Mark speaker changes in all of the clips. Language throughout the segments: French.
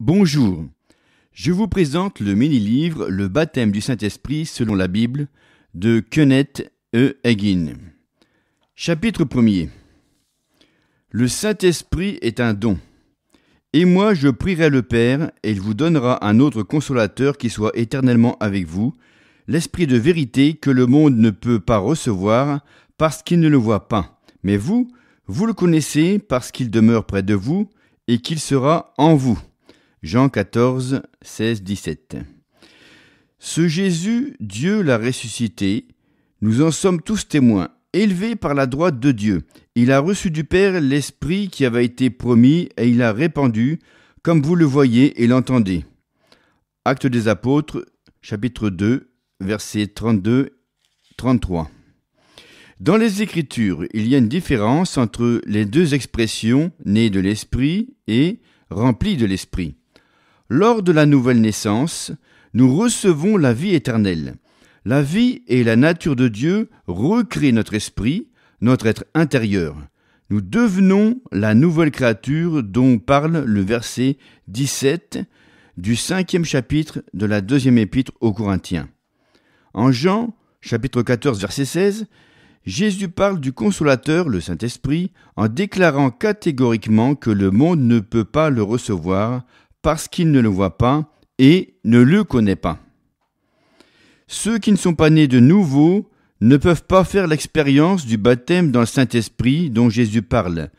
Speaker 1: Bonjour. Je vous présente le mini-livre Le baptême du Saint-Esprit selon la Bible de Kenneth E. Hagin. Chapitre 1er. Le Saint-Esprit est un don. Et moi je prierai le Père, et il vous donnera un autre consolateur qui soit éternellement avec vous, l'Esprit de vérité que le monde ne peut pas recevoir parce qu'il ne le voit pas. Mais vous, vous le connaissez parce qu'il demeure près de vous et qu'il sera en vous. Jean 14, 16, 17. Ce Jésus, Dieu l'a ressuscité, nous en sommes tous témoins. Élevé par la droite de Dieu, il a reçu du Père l'Esprit qui avait été promis et il a répandu, comme vous le voyez et l'entendez. Actes des Apôtres, chapitre 2, versets 32, 33. Dans les Écritures, il y a une différence entre les deux expressions nées de l'Esprit et remplies de l'Esprit. Lors de la nouvelle naissance, nous recevons la vie éternelle. La vie et la nature de Dieu recréent notre esprit, notre être intérieur. Nous devenons la nouvelle créature dont parle le verset 17 du cinquième chapitre de la deuxième épître aux Corinthiens. En Jean, chapitre 14, verset 16, Jésus parle du consolateur, le Saint-Esprit, en déclarant catégoriquement que le monde ne peut pas le recevoir parce qu'il ne le voit pas et ne le connaît pas. Ceux qui ne sont pas nés de nouveau ne peuvent pas faire l'expérience du baptême dans le Saint-Esprit dont Jésus parle.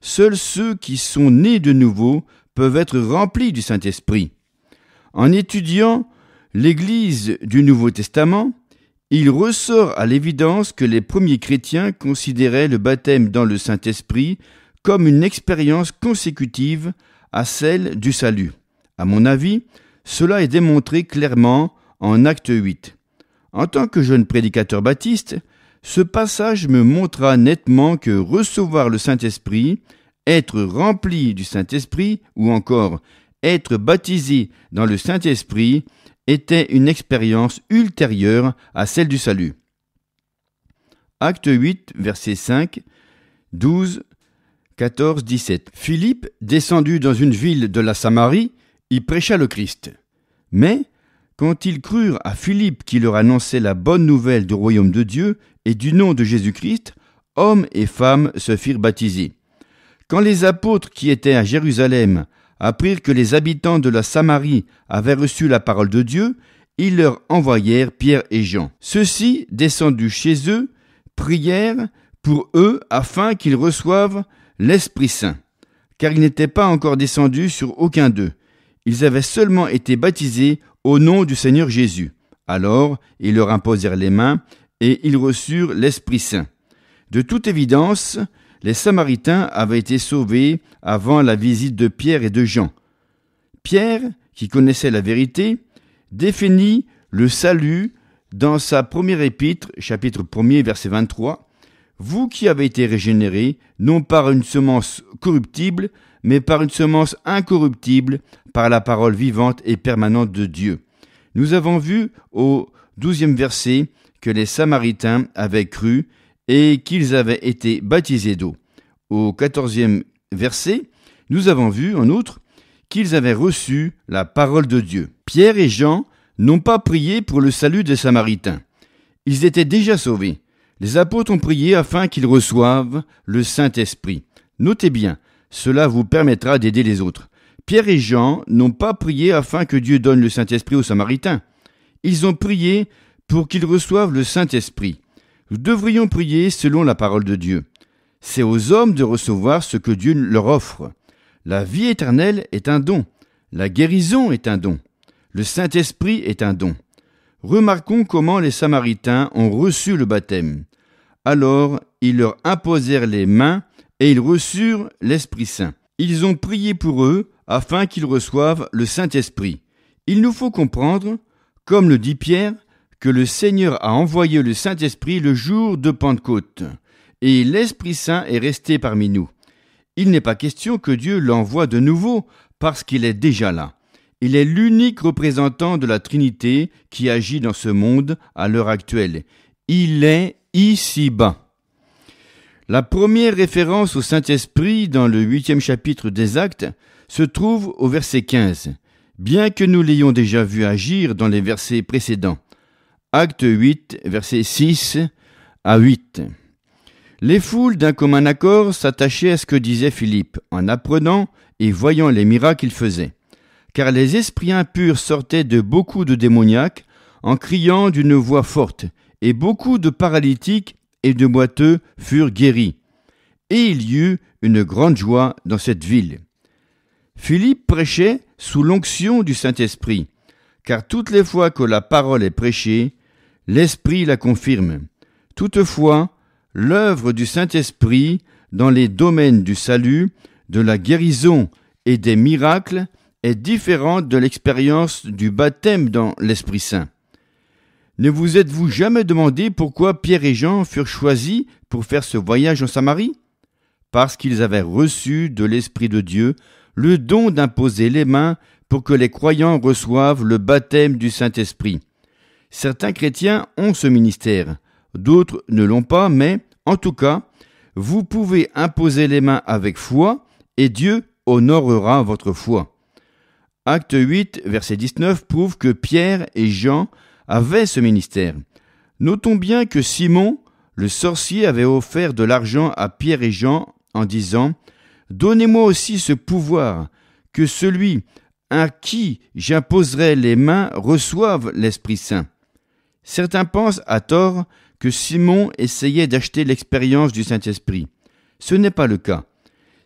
Speaker 1: Seuls ceux qui sont nés de nouveau peuvent être remplis du Saint-Esprit. En étudiant l'Église du Nouveau Testament, il ressort à l'évidence que les premiers chrétiens considéraient le baptême dans le Saint-Esprit comme une expérience consécutive à celle du salut. À mon avis, cela est démontré clairement en acte 8. En tant que jeune prédicateur baptiste, ce passage me montra nettement que recevoir le Saint-Esprit, être rempli du Saint-Esprit ou encore être baptisé dans le Saint-Esprit était une expérience ultérieure à celle du salut. Acte 8, verset 5, 12, Philippe, descendu dans une ville de la Samarie, y prêcha le Christ. Mais, quand ils crurent à Philippe qui leur annonçait la bonne nouvelle du royaume de Dieu et du nom de Jésus-Christ, hommes et femmes se firent baptiser. Quand les apôtres qui étaient à Jérusalem apprirent que les habitants de la Samarie avaient reçu la parole de Dieu, ils leur envoyèrent Pierre et Jean. Ceux-ci, descendus chez eux, prièrent pour eux afin qu'ils reçoivent l'Esprit Saint, car ils n'étaient pas encore descendus sur aucun d'eux. Ils avaient seulement été baptisés au nom du Seigneur Jésus. Alors ils leur imposèrent les mains et ils reçurent l'Esprit Saint. De toute évidence, les Samaritains avaient été sauvés avant la visite de Pierre et de Jean. Pierre, qui connaissait la vérité, définit le salut dans sa première épître, chapitre 1 verset 23, vous qui avez été régénérés, non par une semence corruptible, mais par une semence incorruptible, par la parole vivante et permanente de Dieu. Nous avons vu au douzième verset que les Samaritains avaient cru et qu'ils avaient été baptisés d'eau. Au quatorzième verset, nous avons vu, en outre, qu'ils avaient reçu la parole de Dieu. Pierre et Jean n'ont pas prié pour le salut des Samaritains. Ils étaient déjà sauvés. Les apôtres ont prié afin qu'ils reçoivent le Saint-Esprit. Notez bien, cela vous permettra d'aider les autres. Pierre et Jean n'ont pas prié afin que Dieu donne le Saint-Esprit aux Samaritains. Ils ont prié pour qu'ils reçoivent le Saint-Esprit. Nous devrions prier selon la parole de Dieu. C'est aux hommes de recevoir ce que Dieu leur offre. La vie éternelle est un don. La guérison est un don. Le Saint-Esprit est un don. Remarquons comment les Samaritains ont reçu le baptême. Alors ils leur imposèrent les mains et ils reçurent l'Esprit Saint. Ils ont prié pour eux afin qu'ils reçoivent le Saint-Esprit. Il nous faut comprendre, comme le dit Pierre, que le Seigneur a envoyé le Saint-Esprit le jour de Pentecôte, et l'Esprit Saint est resté parmi nous. Il n'est pas question que Dieu l'envoie de nouveau, parce qu'il est déjà là. Il est l'unique représentant de la Trinité qui agit dans ce monde à l'heure actuelle. Il est ici-bas. La première référence au Saint-Esprit dans le huitième chapitre des Actes se trouve au verset 15, bien que nous l'ayons déjà vu agir dans les versets précédents. Actes 8, versets 6 à 8. Les foules d'un commun accord s'attachaient à ce que disait Philippe en apprenant et voyant les miracles qu'il faisait car les esprits impurs sortaient de beaucoup de démoniaques en criant d'une voix forte, et beaucoup de paralytiques et de boiteux furent guéris. Et il y eut une grande joie dans cette ville. Philippe prêchait sous l'onction du Saint-Esprit, car toutes les fois que la parole est prêchée, l'Esprit la confirme. Toutefois, l'œuvre du Saint-Esprit dans les domaines du salut, de la guérison et des miracles est différente de l'expérience du baptême dans l'Esprit Saint. Ne vous êtes-vous jamais demandé pourquoi Pierre et Jean furent choisis pour faire ce voyage en Samarie Parce qu'ils avaient reçu de l'Esprit de Dieu le don d'imposer les mains pour que les croyants reçoivent le baptême du Saint-Esprit. Certains chrétiens ont ce ministère, d'autres ne l'ont pas, mais, en tout cas, vous pouvez imposer les mains avec foi, et Dieu honorera votre foi. Acte 8, verset 19 prouve que Pierre et Jean avaient ce ministère. Notons bien que Simon, le sorcier, avait offert de l'argent à Pierre et Jean en disant Donnez-moi aussi ce pouvoir, que celui à qui j'imposerai les mains reçoive l'Esprit Saint. Certains pensent à tort que Simon essayait d'acheter l'expérience du Saint-Esprit. Ce n'est pas le cas.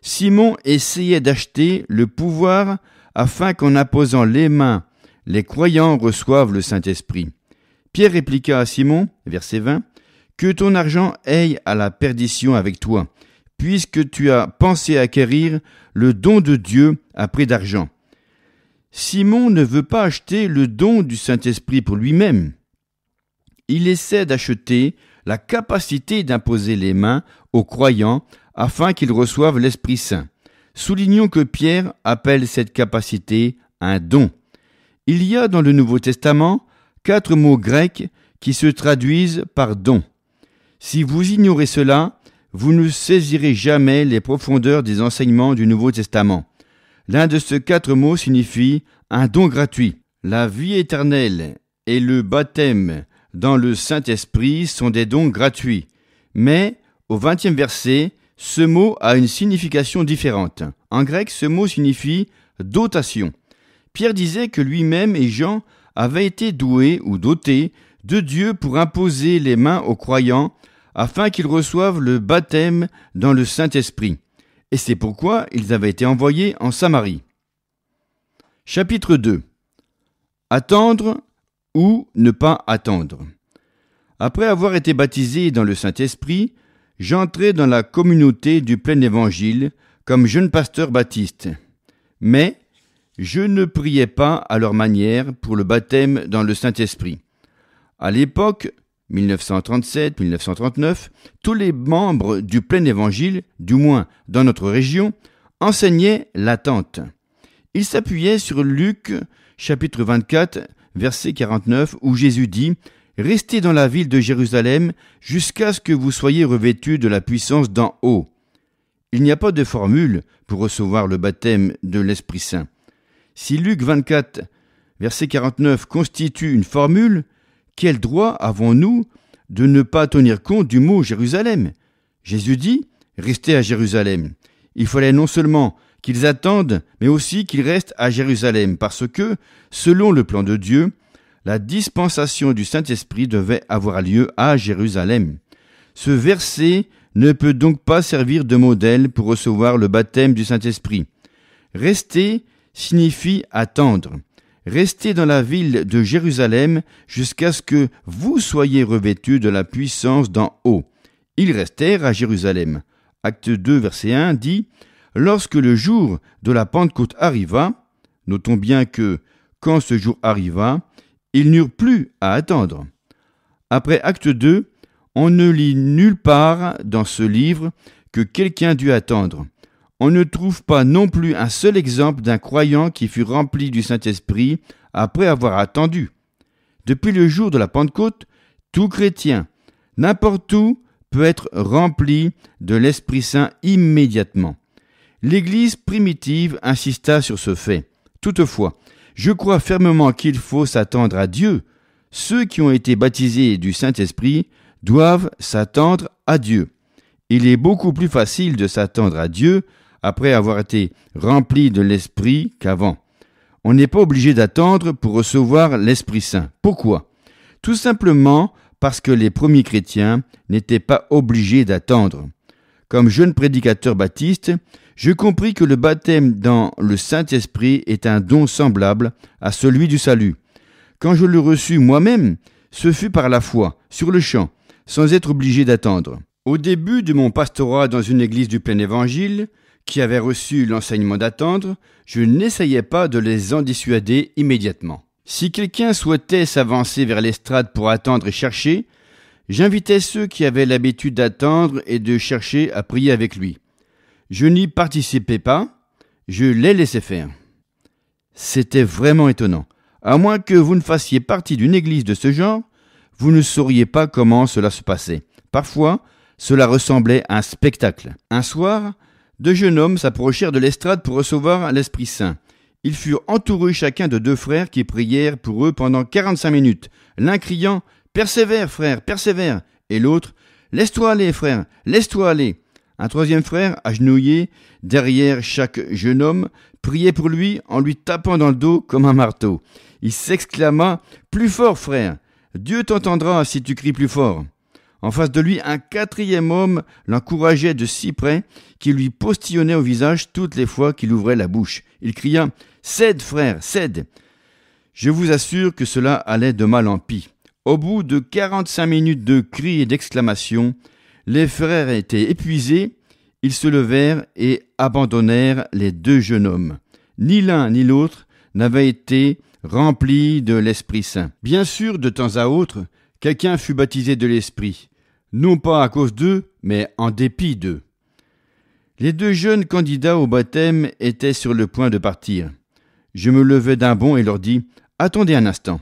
Speaker 1: Simon essayait d'acheter le pouvoir afin qu'en imposant les mains, les croyants reçoivent le Saint-Esprit. Pierre répliqua à Simon, verset 20, Que ton argent aille à la perdition avec toi, puisque tu as pensé acquérir le don de Dieu à prix d'argent. Simon ne veut pas acheter le don du Saint-Esprit pour lui-même. Il essaie d'acheter la capacité d'imposer les mains aux croyants afin qu'ils reçoivent l'Esprit Saint. Soulignons que Pierre appelle cette capacité un don. Il y a dans le Nouveau Testament quatre mots grecs qui se traduisent par don. Si vous ignorez cela, vous ne saisirez jamais les profondeurs des enseignements du Nouveau Testament. L'un de ces quatre mots signifie un don gratuit. La vie éternelle et le baptême dans le Saint-Esprit sont des dons gratuits. Mais au vingtième verset, ce mot a une signification différente. En grec, ce mot signifie dotation. Pierre disait que lui-même et Jean avaient été doués ou dotés de Dieu pour imposer les mains aux croyants afin qu'ils reçoivent le baptême dans le Saint-Esprit. Et c'est pourquoi ils avaient été envoyés en Samarie. Chapitre 2 Attendre ou ne pas attendre. Après avoir été baptisés dans le Saint-Esprit, J'entrai dans la communauté du plein évangile comme jeune pasteur baptiste. Mais je ne priais pas à leur manière pour le baptême dans le Saint-Esprit. À l'époque, 1937-1939, tous les membres du plein évangile, du moins dans notre région, enseignaient l'attente. Ils s'appuyaient sur Luc chapitre 24, verset 49, où Jésus dit Restez dans la ville de Jérusalem jusqu'à ce que vous soyez revêtus de la puissance d'en haut. Il n'y a pas de formule pour recevoir le baptême de l'Esprit Saint. Si Luc 24, verset 49 constitue une formule, quel droit avons-nous de ne pas tenir compte du mot Jérusalem Jésus dit Restez à Jérusalem. Il fallait non seulement qu'ils attendent, mais aussi qu'ils restent à Jérusalem, parce que, selon le plan de Dieu, la dispensation du Saint-Esprit devait avoir lieu à Jérusalem. Ce verset ne peut donc pas servir de modèle pour recevoir le baptême du Saint-Esprit. Rester signifie attendre. Restez dans la ville de Jérusalem jusqu'à ce que vous soyez revêtus de la puissance d'en haut. Ils restèrent à Jérusalem. Acte 2, verset 1 dit Lorsque le jour de la Pentecôte arriva, notons bien que quand ce jour arriva, ils n'eurent plus à attendre. Après Acte 2, on ne lit nulle part dans ce livre que quelqu'un dut attendre. On ne trouve pas non plus un seul exemple d'un croyant qui fut rempli du Saint-Esprit après avoir attendu. Depuis le jour de la Pentecôte, tout chrétien, n'importe où, peut être rempli de l'Esprit Saint immédiatement. L'Église primitive insista sur ce fait. Toutefois, je crois fermement qu'il faut s'attendre à Dieu. Ceux qui ont été baptisés du Saint-Esprit doivent s'attendre à Dieu. Il est beaucoup plus facile de s'attendre à Dieu après avoir été rempli de l'Esprit qu'avant. On n'est pas obligé d'attendre pour recevoir l'Esprit Saint. Pourquoi Tout simplement parce que les premiers chrétiens n'étaient pas obligés d'attendre. Comme jeune prédicateur baptiste, je compris que le baptême dans le Saint-Esprit est un don semblable à celui du salut. Quand je le reçus moi-même, ce fut par la foi, sur le champ, sans être obligé d'attendre. Au début de mon pastorat dans une église du plein évangile, qui avait reçu l'enseignement d'attendre, je n'essayais pas de les en dissuader immédiatement. Si quelqu'un souhaitait s'avancer vers l'estrade pour attendre et chercher, j'invitais ceux qui avaient l'habitude d'attendre et de chercher à prier avec lui. Je n'y participais pas, je l'ai laissé faire. C'était vraiment étonnant. À moins que vous ne fassiez partie d'une église de ce genre, vous ne sauriez pas comment cela se passait. Parfois, cela ressemblait à un spectacle. Un soir, deux jeunes hommes s'approchèrent de l'estrade pour recevoir l'Esprit Saint. Ils furent entourés chacun de deux frères qui prièrent pour eux pendant 45 minutes, l'un criant Persévère, frère, persévère, et l'autre Laisse-toi aller, frère, laisse-toi aller. Un troisième frère, agenouillé, derrière chaque jeune homme, priait pour lui en lui tapant dans le dos comme un marteau. Il s'exclama Plus fort, frère Dieu t'entendra si tu cries plus fort. En face de lui, un quatrième homme l'encourageait de si près qu'il lui postillonnait au visage toutes les fois qu'il ouvrait la bouche. Il cria Cède, frère, cède Je vous assure que cela allait de mal en pis. Au bout de quarante-cinq minutes de cris et d'exclamations, les frères étaient épuisés, ils se levèrent et abandonnèrent les deux jeunes hommes. Ni l'un ni l'autre n'avait été rempli de l'Esprit Saint. Bien sûr, de temps à autre, quelqu'un fut baptisé de l'Esprit, non pas à cause d'eux, mais en dépit d'eux. Les deux jeunes candidats au baptême étaient sur le point de partir. Je me levai d'un bond et leur dis Attendez un instant.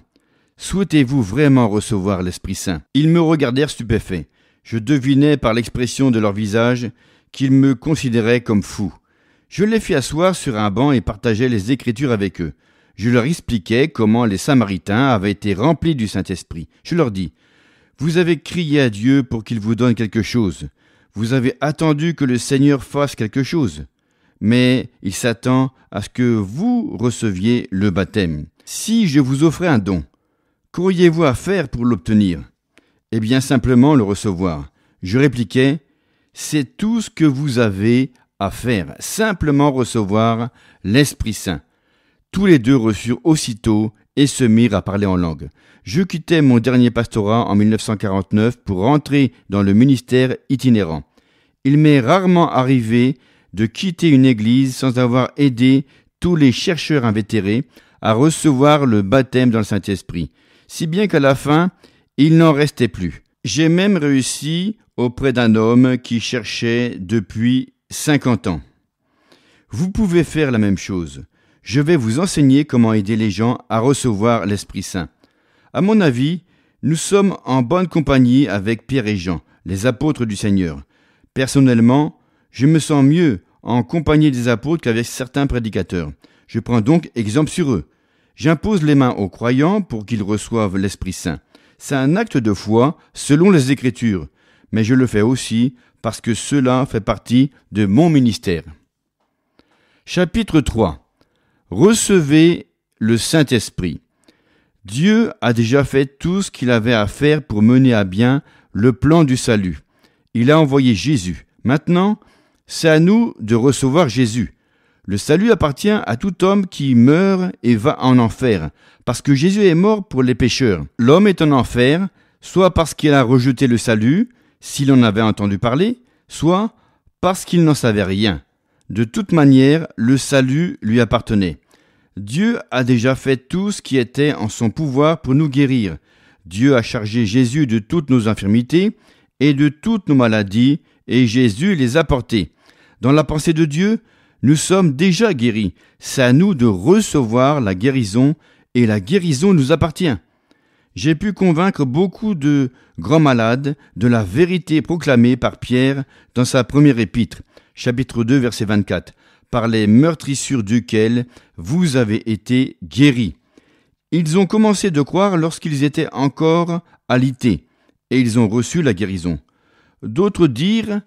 Speaker 1: Souhaitez-vous vraiment recevoir l'Esprit Saint Ils me regardèrent stupéfaits. Je devinais par l'expression de leur visage qu'ils me considéraient comme fou. Je les fis asseoir sur un banc et partageais les Écritures avec eux. Je leur expliquais comment les Samaritains avaient été remplis du Saint-Esprit. Je leur dis Vous avez crié à Dieu pour qu'il vous donne quelque chose. Vous avez attendu que le Seigneur fasse quelque chose. Mais il s'attend à ce que vous receviez le baptême. Si je vous offrais un don, qu'auriez-vous à faire pour l'obtenir eh « Et bien simplement le recevoir. Je répliquais, c'est tout ce que vous avez à faire, simplement recevoir l'Esprit Saint. Tous les deux reçurent aussitôt et se mirent à parler en langue. Je quittais mon dernier pastorat en 1949 pour rentrer dans le ministère itinérant. Il m'est rarement arrivé de quitter une église sans avoir aidé tous les chercheurs invétérés à recevoir le baptême dans le Saint-Esprit, si bien qu'à la fin, il n'en restait plus. J'ai même réussi auprès d'un homme qui cherchait depuis 50 ans. Vous pouvez faire la même chose. Je vais vous enseigner comment aider les gens à recevoir l'Esprit Saint. À mon avis, nous sommes en bonne compagnie avec Pierre et Jean, les apôtres du Seigneur. Personnellement, je me sens mieux en compagnie des apôtres qu'avec certains prédicateurs. Je prends donc exemple sur eux. J'impose les mains aux croyants pour qu'ils reçoivent l'Esprit Saint c'est un acte de foi selon les Écritures, mais je le fais aussi parce que cela fait partie de mon ministère. Chapitre 3 Recevez le Saint-Esprit. Dieu a déjà fait tout ce qu'il avait à faire pour mener à bien le plan du salut. Il a envoyé Jésus. Maintenant, c'est à nous de recevoir Jésus. Le salut appartient à tout homme qui meurt et va en enfer, parce que Jésus est mort pour les pécheurs. L'homme est en enfer, soit parce qu'il a rejeté le salut, s'il en avait entendu parler, soit parce qu'il n'en savait rien. De toute manière, le salut lui appartenait. Dieu a déjà fait tout ce qui était en son pouvoir pour nous guérir. Dieu a chargé Jésus de toutes nos infirmités et de toutes nos maladies, et Jésus les a portées. Dans la pensée de Dieu, nous sommes déjà guéris. C'est à nous de recevoir la guérison et la guérison nous appartient. J'ai pu convaincre beaucoup de grands malades de la vérité proclamée par Pierre dans sa première épître, chapitre 2, verset 24, par les meurtrissures duquel vous avez été guéris. Ils ont commencé de croire lorsqu'ils étaient encore alités, et ils ont reçu la guérison. D'autres dirent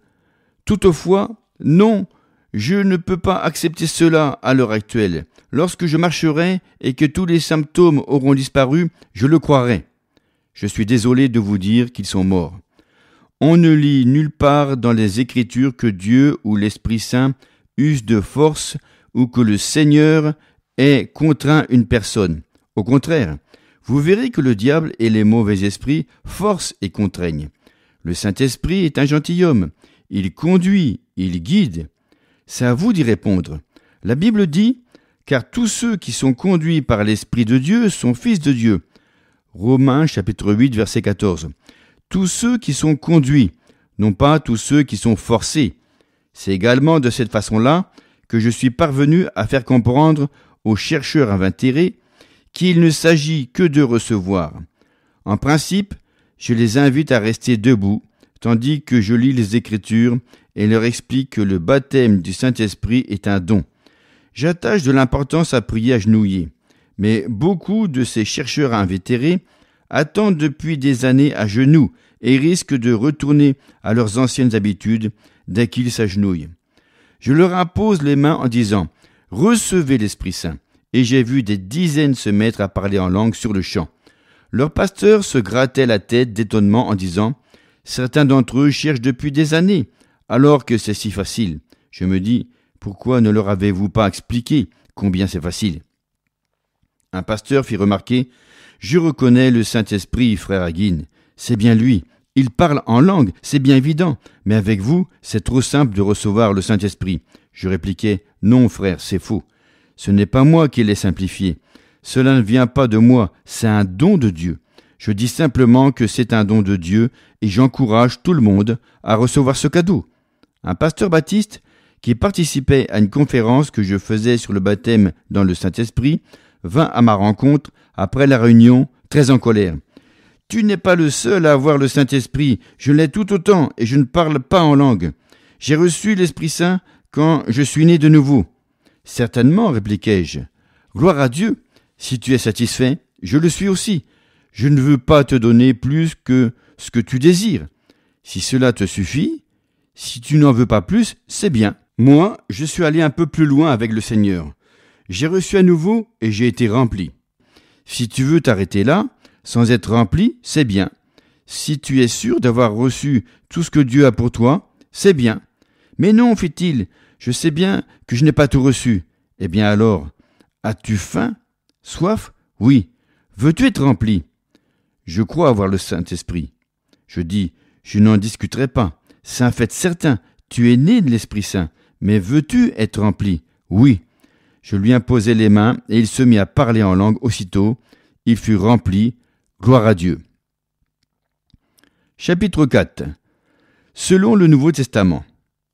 Speaker 1: Toutefois, non, je ne peux pas accepter cela à l'heure actuelle. Lorsque je marcherai et que tous les symptômes auront disparu, je le croirai. Je suis désolé de vous dire qu'ils sont morts. On ne lit nulle part dans les Écritures que Dieu ou l'Esprit Saint use de force ou que le Seigneur ait contraint une personne. Au contraire, vous verrez que le diable et les mauvais esprits forcent et contraignent. Le Saint-Esprit est un gentilhomme. Il conduit, il guide. C'est à vous d'y répondre. La Bible dit car tous ceux qui sont conduits par l'Esprit de Dieu sont fils de Dieu. Romains chapitre 8 verset 14. Tous ceux qui sont conduits, non pas tous ceux qui sont forcés. C'est également de cette façon-là que je suis parvenu à faire comprendre aux chercheurs intérêt qu'il ne s'agit que de recevoir. En principe, je les invite à rester debout, tandis que je lis les Écritures et leur explique que le baptême du Saint-Esprit est un don. J'attache de l'importance à prier agenouillé, mais beaucoup de ces chercheurs invétérés attendent depuis des années à genoux et risquent de retourner à leurs anciennes habitudes dès qu'ils s'agenouillent. Je leur impose les mains en disant Recevez l'Esprit Saint. Et j'ai vu des dizaines se mettre à parler en langue sur le champ. Leur pasteur se grattait la tête d'étonnement en disant Certains d'entre eux cherchent depuis des années, alors que c'est si facile. Je me dis pourquoi ne leur avez-vous pas expliqué combien c'est facile Un pasteur fit remarquer Je reconnais le Saint-Esprit, frère Aguin. C'est bien lui. Il parle en langue, c'est bien évident. Mais avec vous, c'est trop simple de recevoir le Saint-Esprit. Je répliquai Non, frère, c'est faux. Ce n'est pas moi qui l'ai simplifié. Cela ne vient pas de moi, c'est un don de Dieu. Je dis simplement que c'est un don de Dieu et j'encourage tout le monde à recevoir ce cadeau. Un pasteur baptiste qui participait à une conférence que je faisais sur le baptême dans le Saint-Esprit, vint à ma rencontre après la réunion, très en colère. Tu n'es pas le seul à avoir le Saint-Esprit, je l'ai tout autant et je ne parle pas en langue. J'ai reçu l'Esprit Saint quand je suis né de nouveau. Certainement, répliquai-je. Gloire à Dieu, si tu es satisfait, je le suis aussi. Je ne veux pas te donner plus que ce que tu désires. Si cela te suffit, si tu n'en veux pas plus, c'est bien. Moi, je suis allé un peu plus loin avec le Seigneur. J'ai reçu à nouveau et j'ai été rempli. Si tu veux t'arrêter là, sans être rempli, c'est bien. Si tu es sûr d'avoir reçu tout ce que Dieu a pour toi, c'est bien. Mais non, fit-il, je sais bien que je n'ai pas tout reçu. Eh bien alors, as-tu faim Soif Oui. Veux-tu être rempli Je crois avoir le Saint-Esprit. Je dis, je n'en discuterai pas. C'est un fait certain, tu es né de l'Esprit Saint. Mais veux-tu être rempli Oui. Je lui imposai les mains, et il se mit à parler en langue aussitôt. Il fut rempli. Gloire à Dieu. Chapitre 4 Selon le Nouveau Testament,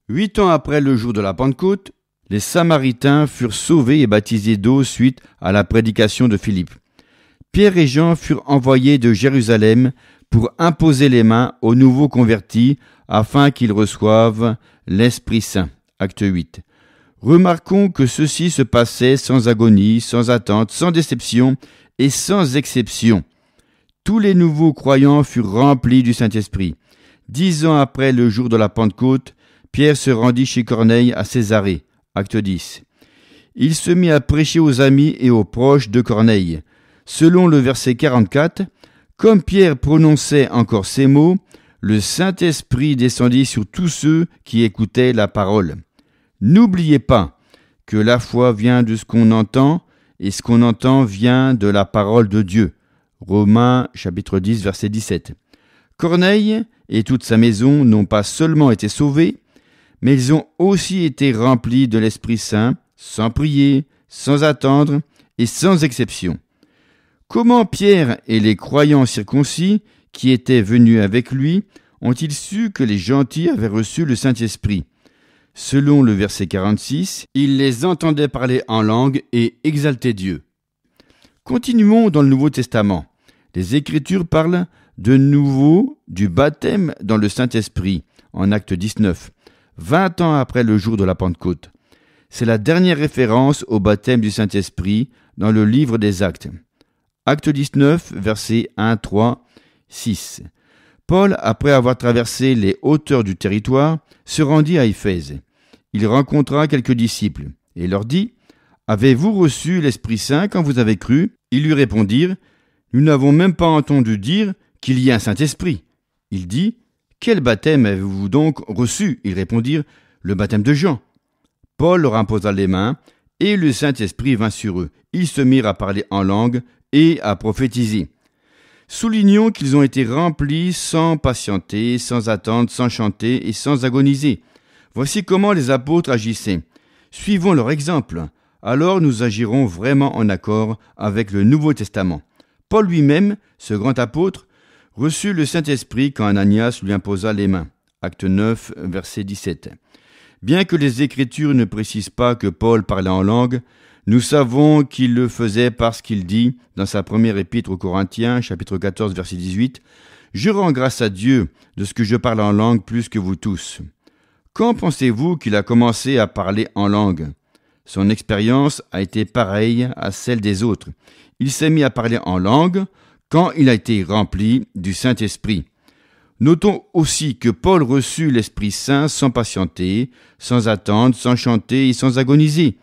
Speaker 1: huit ans après le jour de la Pentecôte, les Samaritains furent sauvés et baptisés d'eau suite à la prédication de Philippe. Pierre et Jean furent envoyés de Jérusalem pour imposer les mains aux nouveaux convertis afin qu'ils reçoivent l'Esprit Saint acte 8. Remarquons que ceci se passait sans agonie, sans attente, sans déception et sans exception. Tous les nouveaux croyants furent remplis du Saint-Esprit. Dix ans après le jour de la Pentecôte, Pierre se rendit chez Corneille à Césarée. Acte 10. Il se mit à prêcher aux amis et aux proches de Corneille. Selon le verset 44, comme Pierre prononçait encore ces mots, le Saint-Esprit descendit sur tous ceux qui écoutaient la parole. N'oubliez pas que la foi vient de ce qu'on entend et ce qu'on entend vient de la parole de Dieu. Romains chapitre 10 verset 17. Corneille et toute sa maison n'ont pas seulement été sauvés, mais ils ont aussi été remplis de l'Esprit Saint, sans prier, sans attendre et sans exception. Comment Pierre et les croyants circoncis, qui étaient venus avec lui, ont-ils su que les gentils avaient reçu le Saint-Esprit Selon le verset 46, il les entendait parler en langue et exalter Dieu. Continuons dans le Nouveau Testament. Les Écritures parlent de nouveau du baptême dans le Saint-Esprit, en acte 19, 20 ans après le jour de la Pentecôte. C'est la dernière référence au baptême du Saint-Esprit dans le livre des Actes. Acte 19, versets 1, 3, 6. Paul, après avoir traversé les hauteurs du territoire, se rendit à Éphèse. Il rencontra quelques disciples et leur dit Avez-vous reçu l'Esprit Saint quand vous avez cru Ils lui répondirent Nous n'avons même pas entendu dire qu'il y a un Saint-Esprit. Il dit Quel baptême avez-vous donc reçu Ils répondirent Le baptême de Jean. Paul leur imposa les mains, et le Saint-Esprit vint sur eux. Ils se mirent à parler en langue et à prophétiser. Soulignons qu'ils ont été remplis sans patienter, sans attendre, sans chanter et sans agoniser. Voici comment les apôtres agissaient. Suivons leur exemple. Alors nous agirons vraiment en accord avec le Nouveau Testament. Paul lui-même, ce grand apôtre, reçut le Saint-Esprit quand Ananias lui imposa les mains. Acte 9, verset 17. Bien que les Écritures ne précisent pas que Paul parlait en langue, nous savons qu'il le faisait parce qu'il dit, dans sa première épître aux Corinthiens, chapitre 14, verset 18, Je rends grâce à Dieu de ce que je parle en langue plus que vous tous. Quand pensez-vous qu'il a commencé à parler en langue Son expérience a été pareille à celle des autres. Il s'est mis à parler en langue quand il a été rempli du Saint-Esprit. Notons aussi que Paul reçut l'Esprit Saint sans patienter, sans attendre, sans chanter et sans agoniser.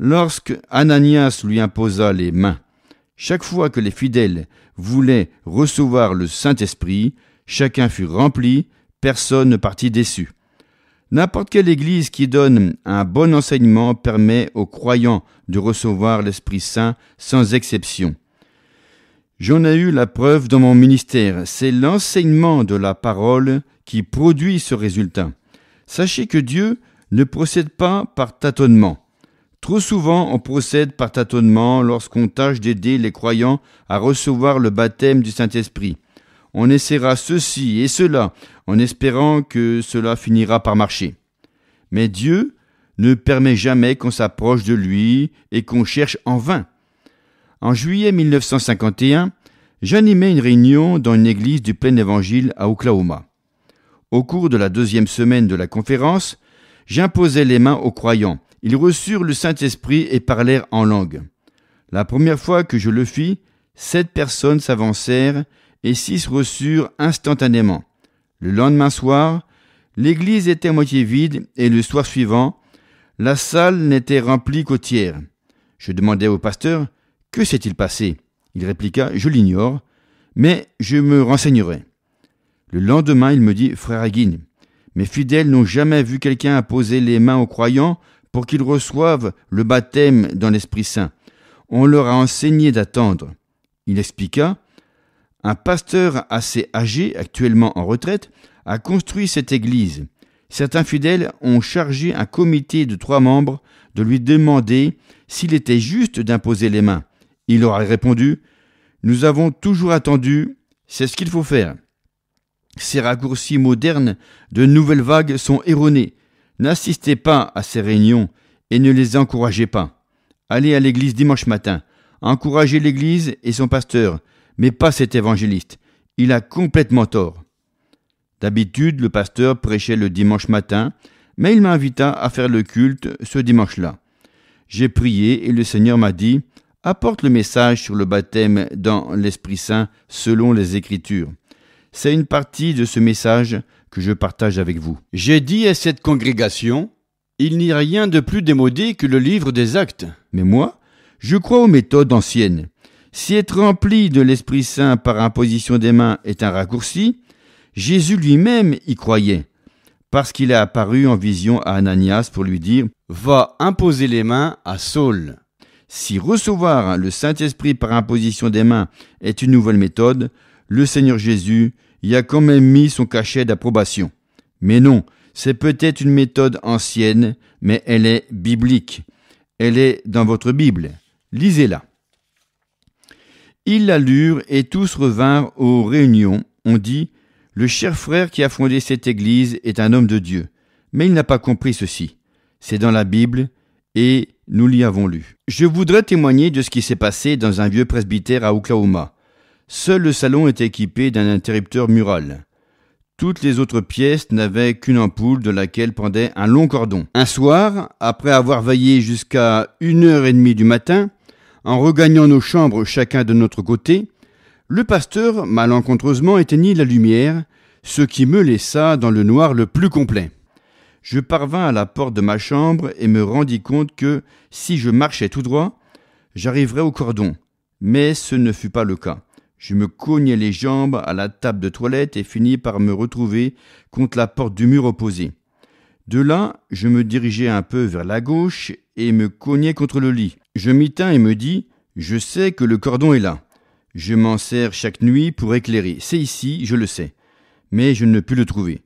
Speaker 1: Lorsque Ananias lui imposa les mains, chaque fois que les fidèles voulaient recevoir le Saint-Esprit, chacun fut rempli, personne ne partit déçu. N'importe quelle Église qui donne un bon enseignement permet aux croyants de recevoir l'Esprit Saint sans exception. J'en ai eu la preuve dans mon ministère, c'est l'enseignement de la parole qui produit ce résultat. Sachez que Dieu ne procède pas par tâtonnement. Trop souvent, on procède par tâtonnement lorsqu'on tâche d'aider les croyants à recevoir le baptême du Saint-Esprit. On essaiera ceci et cela en espérant que cela finira par marcher. Mais Dieu ne permet jamais qu'on s'approche de lui et qu'on cherche en vain. En juillet 1951, j'animais une réunion dans une église du plein évangile à Oklahoma. Au cours de la deuxième semaine de la conférence, j'imposais les mains aux croyants ils reçurent le Saint-Esprit et parlèrent en langue. La première fois que je le fis, sept personnes s'avancèrent et six reçurent instantanément. Le lendemain soir, l'église était à moitié vide et le soir suivant, la salle n'était remplie qu'au tiers. Je demandai au pasteur, Que s'est-il passé Il répliqua, Je l'ignore, mais je me renseignerai. Le lendemain, il me dit, Frère Aguin, mes fidèles n'ont jamais vu quelqu'un apposer les mains aux croyants pour qu'ils reçoivent le baptême dans l'Esprit Saint. On leur a enseigné d'attendre. Il expliqua, Un pasteur assez âgé, actuellement en retraite, a construit cette église. Certains fidèles ont chargé un comité de trois membres de lui demander s'il était juste d'imposer les mains. Il leur a répondu, Nous avons toujours attendu, c'est ce qu'il faut faire. Ces raccourcis modernes de nouvelles vagues sont erronés. N'assistez pas à ces réunions et ne les encouragez pas. Allez à l'église dimanche matin. Encouragez l'église et son pasteur, mais pas cet évangéliste. Il a complètement tort. D'habitude, le pasteur prêchait le dimanche matin, mais il m'invita à faire le culte ce dimanche-là. J'ai prié et le Seigneur m'a dit Apporte le message sur le baptême dans l'Esprit Saint selon les Écritures. C'est une partie de ce message que je partage avec vous. J'ai dit à cette congrégation, il n'y a rien de plus démodé que le livre des actes. Mais moi, je crois aux méthodes anciennes. Si être rempli de l'Esprit Saint par imposition des mains est un raccourci, Jésus lui-même y croyait, parce qu'il est apparu en vision à Ananias pour lui dire Va imposer les mains à Saul. Si recevoir le Saint-Esprit par imposition des mains est une nouvelle méthode, le Seigneur Jésus y a quand même mis son cachet d'approbation. Mais non, c'est peut-être une méthode ancienne, mais elle est biblique. Elle est dans votre Bible. Lisez-la. Ils la lurent et tous revinrent aux réunions. On dit Le cher frère qui a fondé cette église est un homme de Dieu. Mais il n'a pas compris ceci. C'est dans la Bible et nous l'y avons lu. Je voudrais témoigner de ce qui s'est passé dans un vieux presbytère à Oklahoma. Seul le salon était équipé d'un interrupteur mural. Toutes les autres pièces n'avaient qu'une ampoule de laquelle pendait un long cordon. Un soir, après avoir veillé jusqu'à une heure et demie du matin, en regagnant nos chambres chacun de notre côté, le pasteur malencontreusement éteignit la lumière, ce qui me laissa dans le noir le plus complet. Je parvins à la porte de ma chambre et me rendis compte que, si je marchais tout droit, j'arriverais au cordon. Mais ce ne fut pas le cas. Je me cognai les jambes à la table de toilette et finis par me retrouver contre la porte du mur opposé. De là, je me dirigeais un peu vers la gauche et me cognais contre le lit. Je m'y tins et me dis Je sais que le cordon est là. Je m'en sers chaque nuit pour éclairer. C'est ici, je le sais. Mais je ne pus le trouver.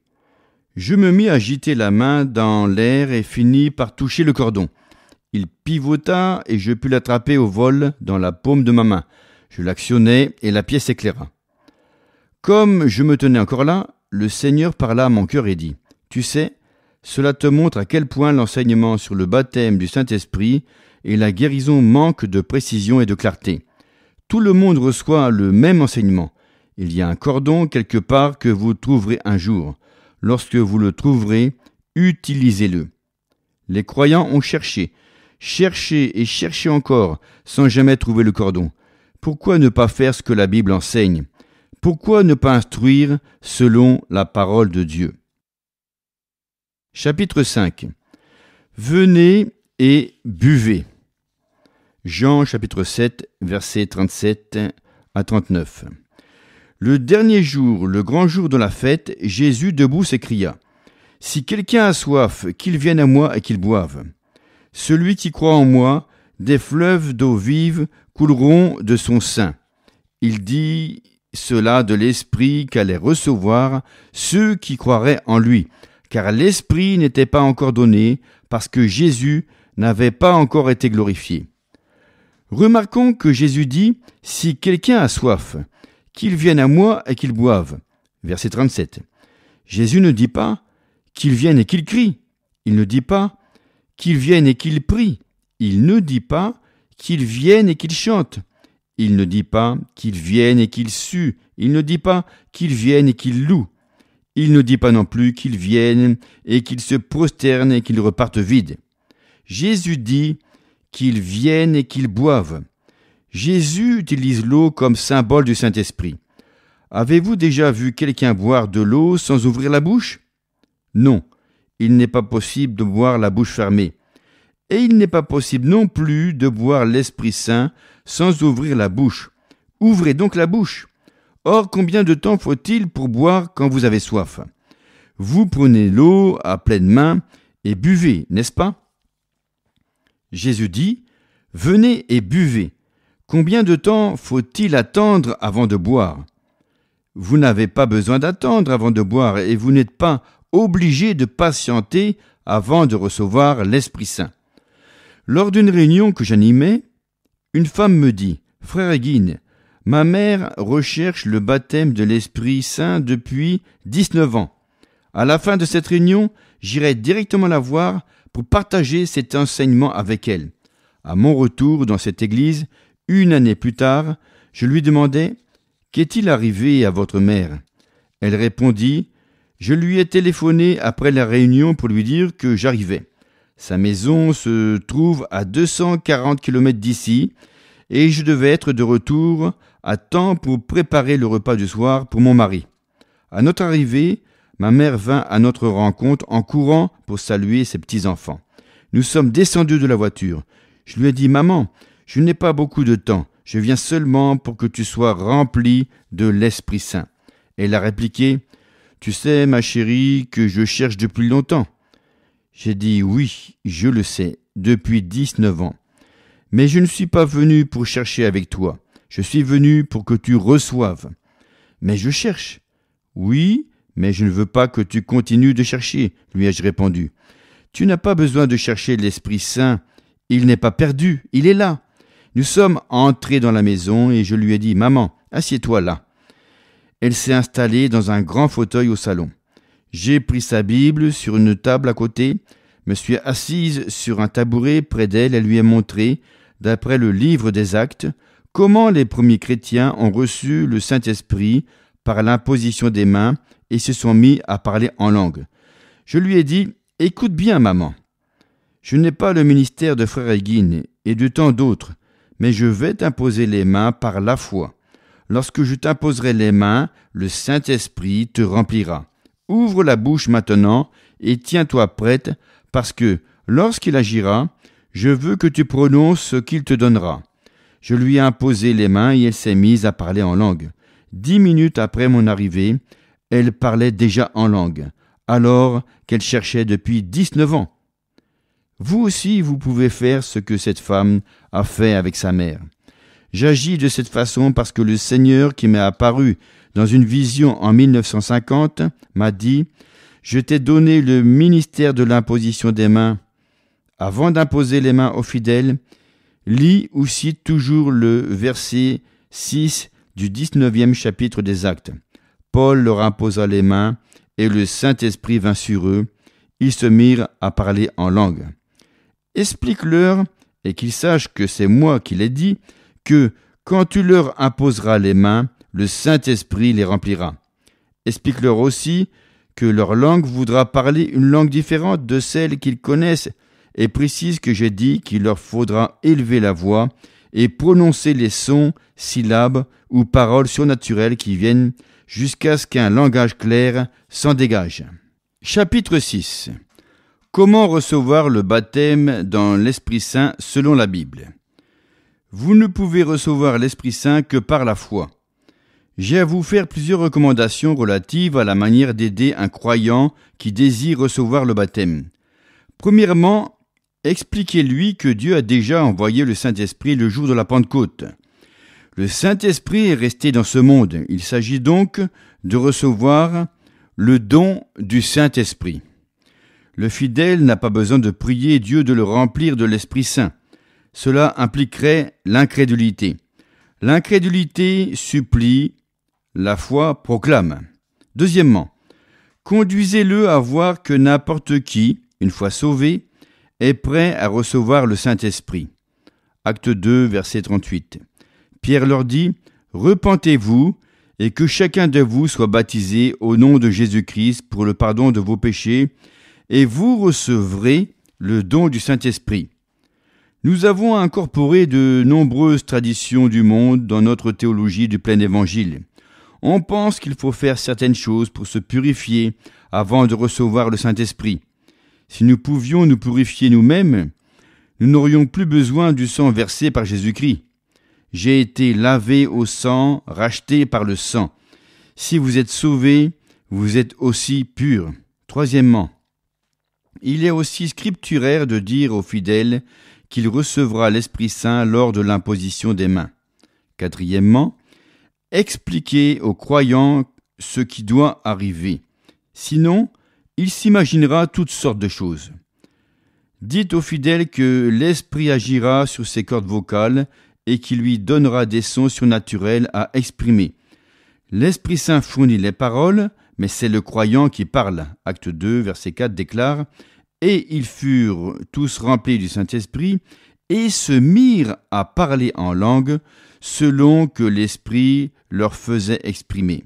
Speaker 1: Je me mis à agiter la main dans l'air et finis par toucher le cordon. Il pivota et je pus l'attraper au vol dans la paume de ma main. Je l'actionnai et la pièce éclaira. Comme je me tenais encore là, le Seigneur parla à mon cœur et dit Tu sais, cela te montre à quel point l'enseignement sur le baptême du Saint-Esprit et la guérison manque de précision et de clarté. Tout le monde reçoit le même enseignement. Il y a un cordon quelque part que vous trouverez un jour. Lorsque vous le trouverez, utilisez-le. Les croyants ont cherché, cherché et cherché encore, sans jamais trouver le cordon. Pourquoi ne pas faire ce que la Bible enseigne Pourquoi ne pas instruire selon la parole de Dieu Chapitre 5 Venez et buvez. Jean chapitre 7 versets 37 à 39. Le dernier jour, le grand jour de la fête, Jésus debout s'écria Si quelqu'un a soif, qu'il vienne à moi et qu'il boive. Celui qui croit en moi, des fleuves d'eau vive couleront de son sein. Il dit cela de l'Esprit qu'allaient recevoir ceux qui croiraient en lui, car l'Esprit n'était pas encore donné, parce que Jésus n'avait pas encore été glorifié. Remarquons que Jésus dit, Si quelqu'un a soif, qu'il vienne à moi et qu'il boive. Verset 37. Jésus ne dit pas, Qu'il vienne et qu'il crie. Il ne dit pas, Qu'il vienne et qu'il prie. Il ne dit pas, qu'ils viennent et qu'ils chante. Il ne dit pas qu'ils viennent et qu'ils suent. Il ne dit pas qu'ils viennent et qu'ils louent. Il ne dit pas non plus qu'ils viennent et qu'ils se prosternent et qu'ils repartent vides. Jésus dit qu'ils viennent et qu'ils boivent. Jésus utilise l'eau comme symbole du Saint-Esprit. Avez-vous déjà vu quelqu'un boire de l'eau sans ouvrir la bouche Non, il n'est pas possible de boire la bouche fermée et il n'est pas possible non plus de boire l'Esprit Saint sans ouvrir la bouche. Ouvrez donc la bouche. Or, combien de temps faut-il pour boire quand vous avez soif Vous prenez l'eau à pleine main et buvez, n'est-ce pas Jésus dit, Venez et buvez. Combien de temps faut-il attendre avant de boire Vous n'avez pas besoin d'attendre avant de boire et vous n'êtes pas obligé de patienter avant de recevoir l'Esprit Saint. Lors d'une réunion que j'animais, une femme me dit Frère Guine, ma mère recherche le baptême de l'Esprit Saint depuis dix-neuf ans. À la fin de cette réunion, j'irai directement la voir pour partager cet enseignement avec elle. À mon retour dans cette église, une année plus tard, je lui demandais Qu'est-il arrivé à votre mère Elle répondit Je lui ai téléphoné après la réunion pour lui dire que j'arrivais. Sa maison se trouve à 240 km d'ici, et je devais être de retour à temps pour préparer le repas du soir pour mon mari. À notre arrivée, ma mère vint à notre rencontre en courant pour saluer ses petits-enfants. Nous sommes descendus de la voiture. Je lui ai dit Maman, je n'ai pas beaucoup de temps, je viens seulement pour que tu sois rempli de l'Esprit Saint. Elle a répliqué Tu sais, ma chérie, que je cherche depuis longtemps. J'ai dit oui, je le sais, depuis 19 ans. Mais je ne suis pas venu pour chercher avec toi. Je suis venu pour que tu reçoives. Mais je cherche. Oui, mais je ne veux pas que tu continues de chercher, lui ai-je répondu. Tu n'as pas besoin de chercher l'Esprit Saint. Il n'est pas perdu, il est là. Nous sommes entrés dans la maison et je lui ai dit Maman, assieds-toi là. Elle s'est installée dans un grand fauteuil au salon. J'ai pris sa Bible sur une table à côté, me suis assise sur un tabouret près d'elle et lui ai montré, d'après le livre des actes, comment les premiers chrétiens ont reçu le Saint-Esprit par l'imposition des mains et se sont mis à parler en langue. Je lui ai dit Écoute bien, maman. Je n'ai pas le ministère de Frère Aiguin et de tant d'autres, mais je vais t'imposer les mains par la foi. Lorsque je t'imposerai les mains, le Saint-Esprit te remplira. Ouvre la bouche maintenant et tiens-toi prête, parce que, lorsqu'il agira, je veux que tu prononces ce qu'il te donnera. Je lui ai imposé les mains et elle s'est mise à parler en langue. Dix minutes après mon arrivée, elle parlait déjà en langue, alors qu'elle cherchait depuis dix-neuf ans. Vous aussi, vous pouvez faire ce que cette femme a fait avec sa mère. J'agis de cette façon parce que le Seigneur qui m'est apparu dans une vision en 1950, m'a dit Je t'ai donné le ministère de l'imposition des mains. Avant d'imposer les mains aux fidèles, lis aussi toujours le verset 6 du 19e chapitre des Actes. Paul leur imposa les mains, et le Saint-Esprit vint sur eux. Ils se mirent à parler en langue. Explique-leur, et qu'ils sachent que c'est moi qui l'ai dit, que quand tu leur imposeras les mains, le Saint-Esprit les remplira. Explique-leur aussi que leur langue voudra parler une langue différente de celle qu'ils connaissent, et précise que j'ai dit qu'il leur faudra élever la voix et prononcer les sons, syllabes ou paroles surnaturelles qui viennent jusqu'à ce qu'un langage clair s'en dégage. Chapitre 6 Comment recevoir le baptême dans l'Esprit Saint selon la Bible Vous ne pouvez recevoir l'Esprit Saint que par la foi. J'ai à vous faire plusieurs recommandations relatives à la manière d'aider un croyant qui désire recevoir le baptême. Premièrement, expliquez-lui que Dieu a déjà envoyé le Saint-Esprit le jour de la Pentecôte. Le Saint-Esprit est resté dans ce monde. Il s'agit donc de recevoir le don du Saint-Esprit. Le fidèle n'a pas besoin de prier Dieu de le remplir de l'Esprit Saint. Cela impliquerait l'incrédulité. L'incrédulité supplie la foi proclame. Deuxièmement, conduisez-le à voir que n'importe qui, une fois sauvé, est prêt à recevoir le Saint-Esprit. Acte 2, verset 38. Pierre leur dit, Repentez-vous et que chacun de vous soit baptisé au nom de Jésus-Christ pour le pardon de vos péchés, et vous recevrez le don du Saint-Esprit. Nous avons incorporé de nombreuses traditions du monde dans notre théologie du plein évangile on pense qu'il faut faire certaines choses pour se purifier avant de recevoir le Saint-Esprit. Si nous pouvions nous purifier nous-mêmes, nous n'aurions plus besoin du sang versé par Jésus-Christ. J'ai été lavé au sang, racheté par le sang. Si vous êtes sauvé, vous êtes aussi pur. Troisièmement, il est aussi scripturaire de dire aux fidèles qu'il recevra l'Esprit Saint lors de l'imposition des mains. Quatrièmement, expliquer aux croyants ce qui doit arriver. Sinon, il s'imaginera toutes sortes de choses. Dites aux fidèles que l'Esprit agira sur ses cordes vocales et qu'il lui donnera des sons surnaturels à exprimer. L'Esprit Saint fournit les paroles, mais c'est le croyant qui parle. Acte 2, verset 4 déclare Et ils furent tous remplis du Saint-Esprit et se mirent à parler en langue selon que l'Esprit leur faisait exprimer.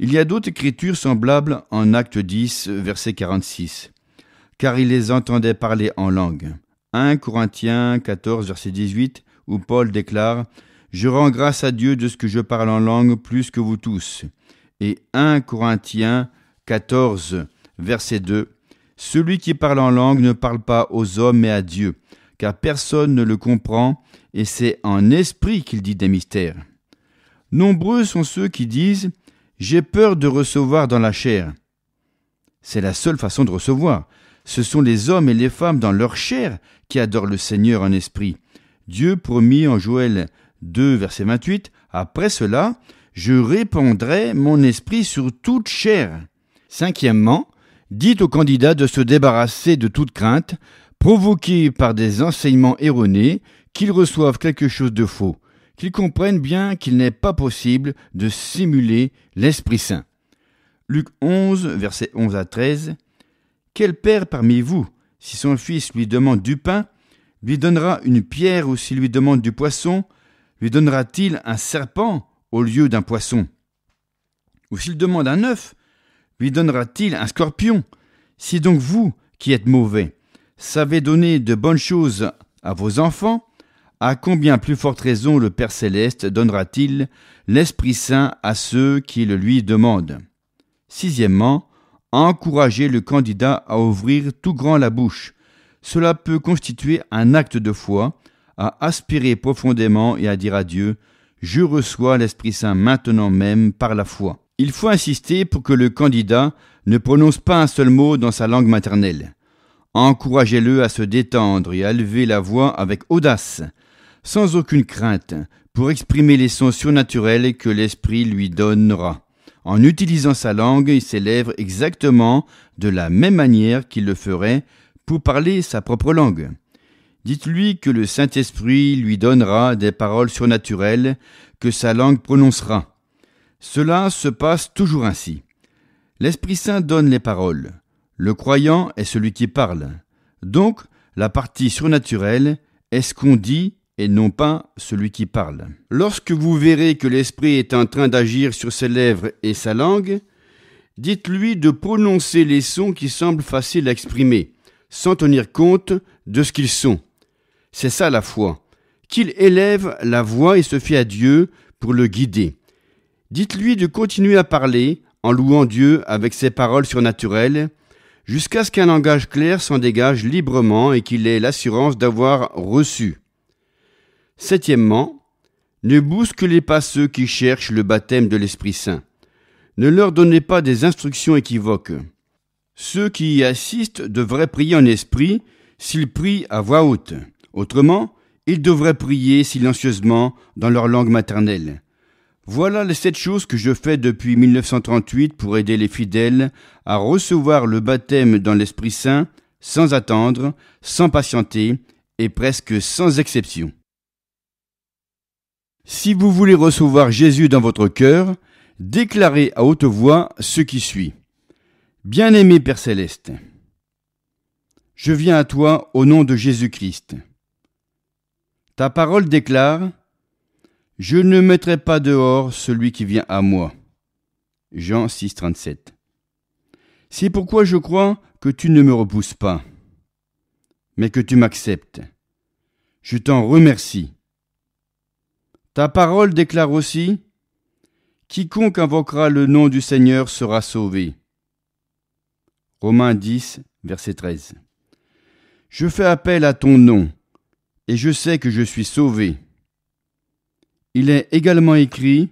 Speaker 1: Il y a d'autres écritures semblables en Acte 10, verset 46. Car il les entendait parler en langue. 1 Corinthiens 14, verset 18, où Paul déclare Je rends grâce à Dieu de ce que je parle en langue plus que vous tous. Et 1 Corinthiens 14, verset 2 Celui qui parle en langue ne parle pas aux hommes mais à Dieu, car personne ne le comprend et c'est en esprit qu'il dit des mystères. Nombreux sont ceux qui disent J'ai peur de recevoir dans la chair. C'est la seule façon de recevoir. Ce sont les hommes et les femmes dans leur chair qui adorent le Seigneur en esprit. Dieu promit en Joël 2, verset 28, Après cela, je répandrai mon esprit sur toute chair. Cinquièmement, dites au candidat de se débarrasser de toute crainte, provoquée par des enseignements erronés qu'ils reçoivent quelque chose de faux, qu'ils comprennent bien qu'il n'est pas possible de simuler l'Esprit Saint. Luc 11, verset 11 à 13. Quel père parmi vous, si son fils lui demande du pain, lui donnera une pierre ou s'il lui demande du poisson, lui donnera-t-il un serpent au lieu d'un poisson Ou s'il demande un œuf, lui donnera-t-il un scorpion Si donc vous, qui êtes mauvais, savez donner de bonnes choses à vos enfants, à combien plus forte raison le Père céleste donnera-t-il l'Esprit Saint à ceux qui le lui demandent Sixièmement, encouragez le candidat à ouvrir tout grand la bouche. Cela peut constituer un acte de foi, à aspirer profondément et à dire à Dieu Je reçois l'Esprit Saint maintenant même par la foi. Il faut insister pour que le candidat ne prononce pas un seul mot dans sa langue maternelle. Encouragez-le à se détendre et à lever la voix avec audace sans aucune crainte, pour exprimer les sons surnaturels que l'esprit lui donnera. En utilisant sa langue il s'élève exactement de la même manière qu'il le ferait pour parler sa propre langue. Dites-lui que le Saint-Esprit lui donnera des paroles surnaturelles que sa langue prononcera. Cela se passe toujours ainsi. L'Esprit Saint donne les paroles. Le croyant est celui qui parle. Donc, la partie surnaturelle est ce qu'on dit et non pas celui qui parle. Lorsque vous verrez que l'esprit est en train d'agir sur ses lèvres et sa langue, dites-lui de prononcer les sons qui semblent faciles à exprimer, sans tenir compte de ce qu'ils sont. C'est ça la foi. Qu'il élève la voix et se fie à Dieu pour le guider. Dites-lui de continuer à parler en louant Dieu avec ses paroles surnaturelles, jusqu'à ce qu'un langage clair s'en dégage librement et qu'il ait l'assurance d'avoir reçu. Septièmement, ne bousculez pas ceux qui cherchent le baptême de l'Esprit Saint. Ne leur donnez pas des instructions équivoques. Ceux qui y assistent devraient prier en esprit s'ils prient à voix haute. Autrement, ils devraient prier silencieusement dans leur langue maternelle. Voilà les sept choses que je fais depuis 1938 pour aider les fidèles à recevoir le baptême dans l'Esprit Saint sans attendre, sans patienter et presque sans exception. Si vous voulez recevoir Jésus dans votre cœur, déclarez à haute voix ce qui suit. Bien-aimé Père céleste, je viens à toi au nom de Jésus-Christ. Ta parole déclare, Je ne mettrai pas dehors celui qui vient à moi. Jean 6,37 C'est pourquoi je crois que tu ne me repousses pas, mais que tu m'acceptes. Je t'en remercie. Ta parole déclare aussi, Quiconque invoquera le nom du Seigneur sera sauvé. Romains 10, verset 13. Je fais appel à ton nom, et je sais que je suis sauvé. Il est également écrit,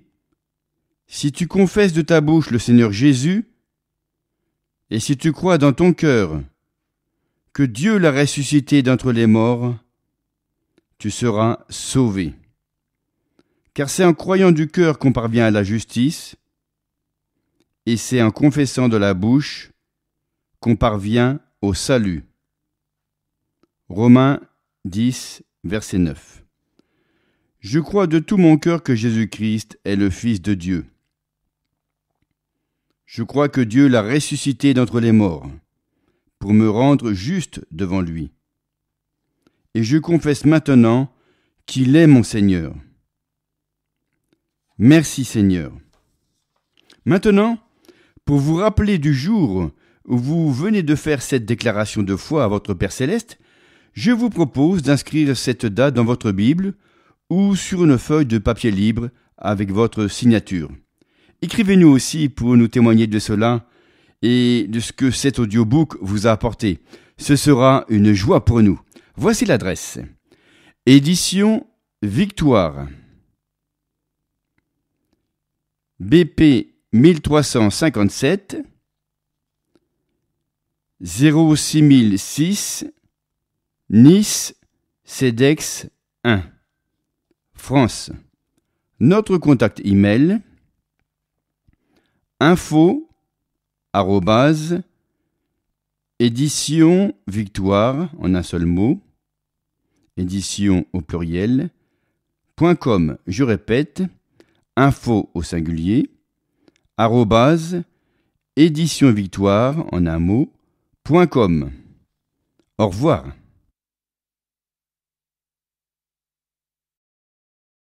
Speaker 1: Si tu confesses de ta bouche le Seigneur Jésus, et si tu crois dans ton cœur que Dieu l'a ressuscité d'entre les morts, tu seras sauvé car c'est en croyant du cœur qu'on parvient à la justice, et c'est en confessant de la bouche qu'on parvient au salut. Romains 10, verset 9. Je crois de tout mon cœur que Jésus-Christ est le Fils de Dieu. Je crois que Dieu l'a ressuscité d'entre les morts, pour me rendre juste devant lui. Et je confesse maintenant qu'il est mon Seigneur. Merci Seigneur. Maintenant, pour vous rappeler du jour où vous venez de faire cette déclaration de foi à votre Père céleste, je vous propose d'inscrire cette date dans votre Bible ou sur une feuille de papier libre avec votre signature. Écrivez-nous aussi pour nous témoigner de cela et de ce que cet audiobook vous a apporté. Ce sera une joie pour nous. Voici l'adresse. Édition Victoire. BP 1357 06006 Nice CEDEX 1 France Notre contact email info arrobase édition victoire en un seul mot édition au pluriel com je répète info au singulier, arrobase, victoire en un mot, com. Au revoir.